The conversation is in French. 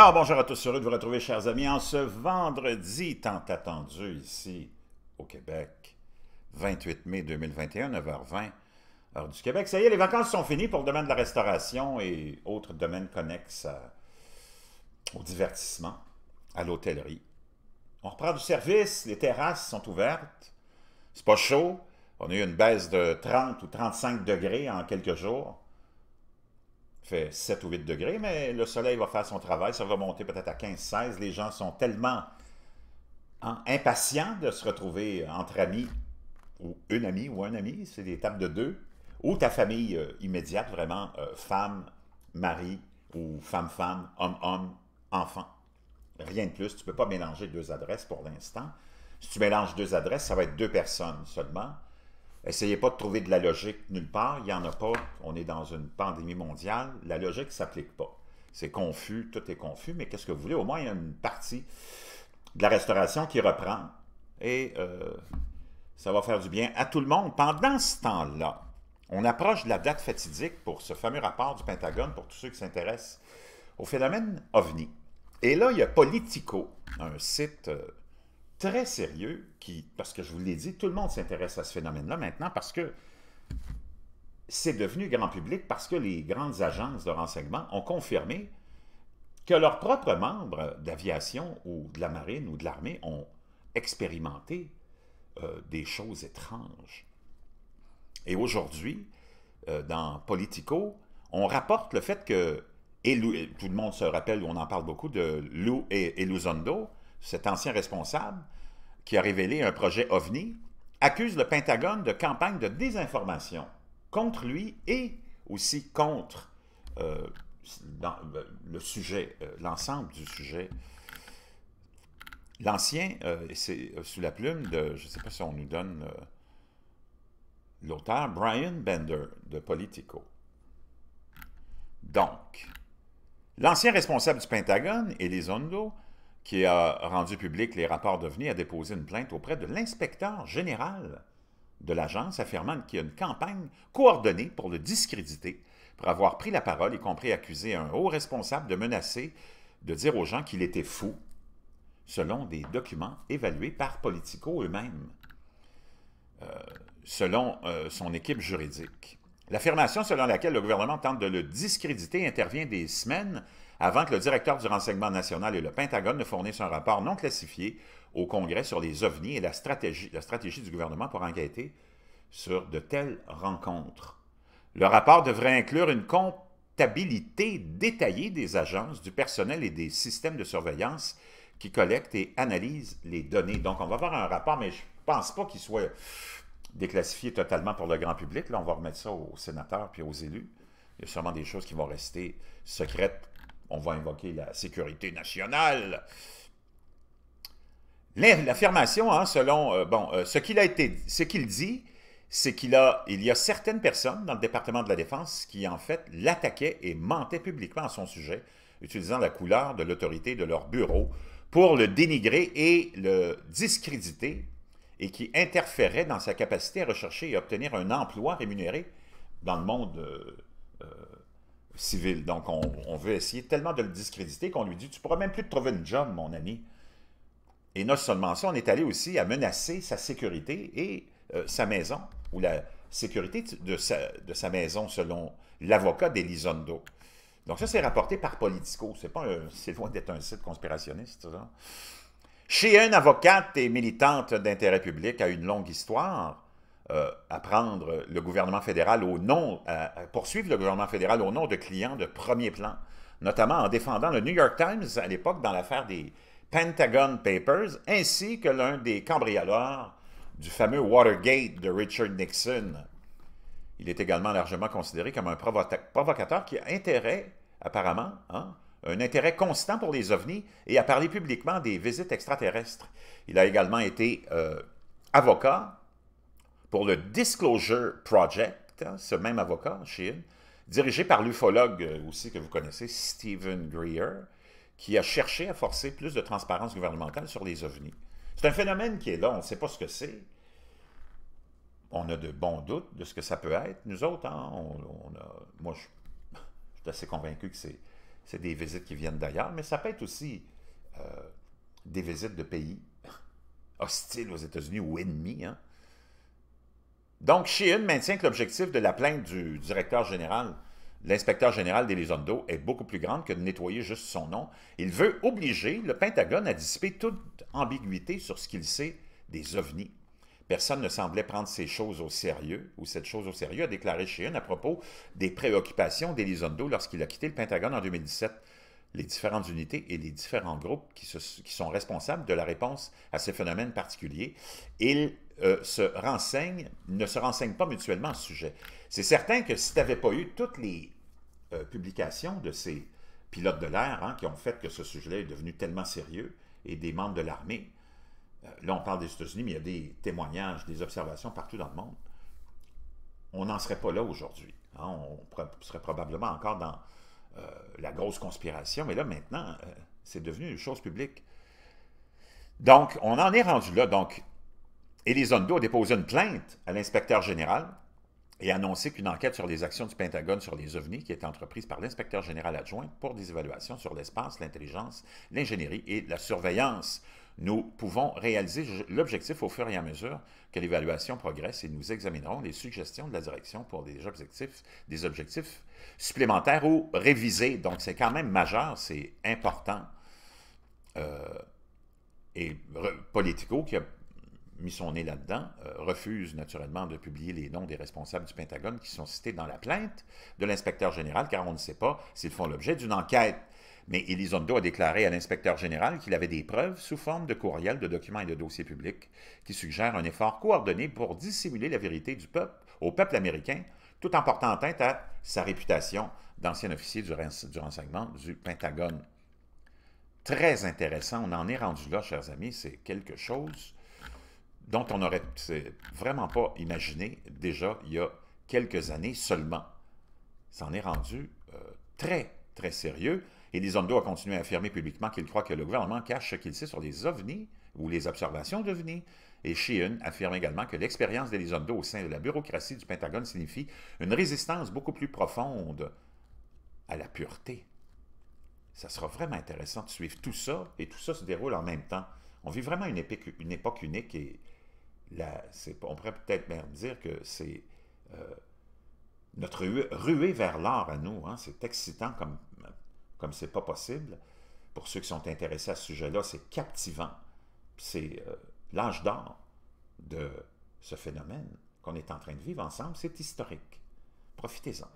Alors, bonjour à tous, heureux de vous retrouver, chers amis, en ce vendredi tant attendu ici au Québec, 28 mai 2021, 9h20, heure du Québec. Ça y est, les vacances sont finies pour le domaine de la restauration et autres domaines connexes au divertissement, à l'hôtellerie. On reprend du service, les terrasses sont ouvertes, c'est pas chaud, on a eu une baisse de 30 ou 35 degrés en quelques jours fait 7 ou 8 degrés, mais le soleil va faire son travail, ça va monter peut-être à 15-16. Les gens sont tellement hein, impatients de se retrouver entre amis, ou une amie ou un ami, c'est des tables de deux, ou ta famille euh, immédiate, vraiment euh, femme, mari, ou femme-femme, homme-homme, enfant. Rien de plus, tu ne peux pas mélanger deux adresses pour l'instant. Si tu mélanges deux adresses, ça va être deux personnes seulement. Essayez pas de trouver de la logique nulle part, il n'y en a pas. On est dans une pandémie mondiale, la logique ne s'applique pas. C'est confus, tout est confus, mais qu'est-ce que vous voulez? Au moins, il y a une partie de la restauration qui reprend et euh, ça va faire du bien à tout le monde. Pendant ce temps-là, on approche de la date fatidique pour ce fameux rapport du Pentagone, pour tous ceux qui s'intéressent au phénomène OVNI. Et là, il y a Politico, un site euh, très sérieux, qui, parce que je vous l'ai dit, tout le monde s'intéresse à ce phénomène-là maintenant parce que c'est devenu grand public parce que les grandes agences de renseignement ont confirmé que leurs propres membres d'aviation ou de la marine ou de l'armée ont expérimenté euh, des choses étranges. Et aujourd'hui, euh, dans Politico, on rapporte le fait que, et tout le monde se rappelle, on en parle beaucoup, de Lou et Luzondo cet ancien responsable qui a révélé un projet OVNI, accuse le Pentagone de campagne de désinformation contre lui et aussi contre euh, ben, le sujet, euh, l'ensemble du sujet. L'ancien, euh, c'est sous la plume de, je ne sais pas si on nous donne l'auteur, Brian Bender de Politico. Donc, l'ancien responsable du Pentagone, Elizondo, qui a rendu public les rapports devenus, a déposé une plainte auprès de l'inspecteur général de l'agence, affirmant qu'il y a une campagne coordonnée pour le discréditer, pour avoir pris la parole, y compris accuser un haut responsable de menacer, de dire aux gens qu'il était fou, selon des documents évalués par Politico eux-mêmes, euh, selon euh, son équipe juridique. L'affirmation selon laquelle le gouvernement tente de le discréditer intervient des semaines avant que le directeur du renseignement national et le Pentagone ne fournissent un rapport non classifié au Congrès sur les ovnis et la stratégie, la stratégie du gouvernement pour enquêter sur de telles rencontres. Le rapport devrait inclure une comptabilité détaillée des agences, du personnel et des systèmes de surveillance qui collectent et analysent les données. Donc, on va avoir un rapport, mais je ne pense pas qu'il soit déclassifié totalement pour le grand public. Là, on va remettre ça aux sénateurs puis aux élus. Il y a sûrement des choses qui vont rester secrètes on va invoquer la sécurité nationale. L'affirmation, hein, selon, euh, bon, euh, ce qu'il a été, ce qu'il dit, c'est qu'il a, il y a certaines personnes dans le département de la Défense qui, en fait, l'attaquaient et mentaient publiquement à son sujet, utilisant la couleur de l'autorité de leur bureau pour le dénigrer et le discréditer et qui interféraient dans sa capacité à rechercher et obtenir un emploi rémunéré dans le monde euh, donc, on, veut essayer tellement de le discréditer qu'on lui dit Tu pourras même plus te trouver une job, mon ami. Et non seulement ça, on est allé aussi à menacer sa sécurité et euh, sa maison, ou la sécurité de sa, maison, selon l'avocat d'Elizondo. Donc, ça, c'est rapporté par Politico. C'est pas loin d'être un site conspirationniste, Chez un avocate et militante d'intérêt public a une longue histoire. Euh, à prendre le gouvernement fédéral au nom, poursuivre le gouvernement fédéral au nom de clients de premier plan, notamment en défendant le New York Times à l'époque dans l'affaire des Pentagon Papers, ainsi que l'un des cambrioleurs du fameux Watergate de Richard Nixon. Il est également largement considéré comme un provocateur qui a intérêt, apparemment, hein, un intérêt constant pour les ovnis et a parlé publiquement des visites extraterrestres. Il a également été euh, avocat pour le Disclosure Project, hein, ce même avocat en dirigé par l'ufologue euh, aussi que vous connaissez, Stephen Greer, qui a cherché à forcer plus de transparence gouvernementale sur les ovnis. C'est un phénomène qui est là, on ne sait pas ce que c'est. On a de bons doutes de ce que ça peut être. Nous autres, hein, on, a, moi, je, suis assez convaincu que c'est des visites qui viennent d'ailleurs, mais ça peut être aussi euh, des visites de pays hostiles aux États-Unis ou ennemis. Hein. Donc, Sheehan maintient que l'objectif de la plainte du directeur général, l'inspecteur général d'Elizondo, est beaucoup plus grande que de nettoyer juste son nom. Il veut obliger le Pentagone à dissiper toute ambiguïté sur ce qu'il sait des ovnis. Personne ne semblait prendre ces choses au sérieux, ou cette chose au sérieux, a déclaré Sheehan à propos des préoccupations d'Elizondo lorsqu'il a quitté le Pentagone en 2017 les différentes unités et les différents groupes qui, sont responsables de la réponse à ces phénomènes particuliers. Il euh, se ne se renseignent pas mutuellement à ce sujet. C'est certain que si tu n'avais pas eu toutes les euh, publications de ces pilotes de l'air hein, qui ont fait que ce sujet-là est devenu tellement sérieux et des membres de l'armée, euh, là on parle des États-Unis, mais il y a des témoignages, des observations partout dans le monde, on n'en serait pas là aujourd'hui. Hein. on serait probablement encore dans la grosse conspiration, mais là maintenant, c'est devenu une chose publique. Donc, on en est rendu là. Donc, Elizondo ont déposé une plainte à l'inspecteur général et annoncé qu'une enquête sur les actions du Pentagone sur les ovnis qui est entreprise par l'inspecteur général adjoint pour des évaluations sur l'espace, l'intelligence, l'ingénierie et la surveillance. Nous pouvons réaliser l'objectif au fur et à mesure que l'évaluation progresse et nous examinerons les suggestions de la direction pour des objectifs, des objectifs supplémentaires ou révisés. Donc, c'est quand même majeur, c'est important. Euh, et Politico qui a mis son nez là-dedans, euh, refuse naturellement de publier les noms des responsables du Pentagone qui sont cités dans la plainte de l'inspecteur général, car on ne sait pas s'ils font l'objet d'une enquête. Mais Elizondo a déclaré à l'inspecteur général qu'il avait des preuves sous forme de courriels, de documents et de dossiers publics qui suggèrent un effort coordonné pour dissimuler la vérité du peuple au peuple américain, tout en portant atteinte à sa réputation d'ancien officier du renseignement du Pentagone. Très intéressant, on en est rendu là, chers amis, c'est quelque chose dont on n'aurait vraiment pas imaginé déjà il y a quelques années seulement. S'en est rendu euh, très, très sérieux. Et les a continué à affirmer publiquement qu'il croit que le gouvernement cache ce qu'il sait sur les ovnis ou les observations d'ovnis. Et Sheehan affirme également que l'expérience d'Elizondo au sein de la bureaucratie du Pentagone signifie une résistance beaucoup plus profonde à la pureté. Ça sera vraiment intéressant de suivre tout ça, et tout ça se déroule en même temps. On vit vraiment une, une époque unique et on pourrait peut-être même dire que c'est euh, notre ruée, vers l'art à nous. Hein. c'est excitant comme comme c'est pas possible. Pour ceux qui sont intéressés à ce sujet-là, c'est captivant. C'est euh, l'âge d'or de ce phénomène qu'on est en train de vivre ensemble. C'est historique. Profitez-en.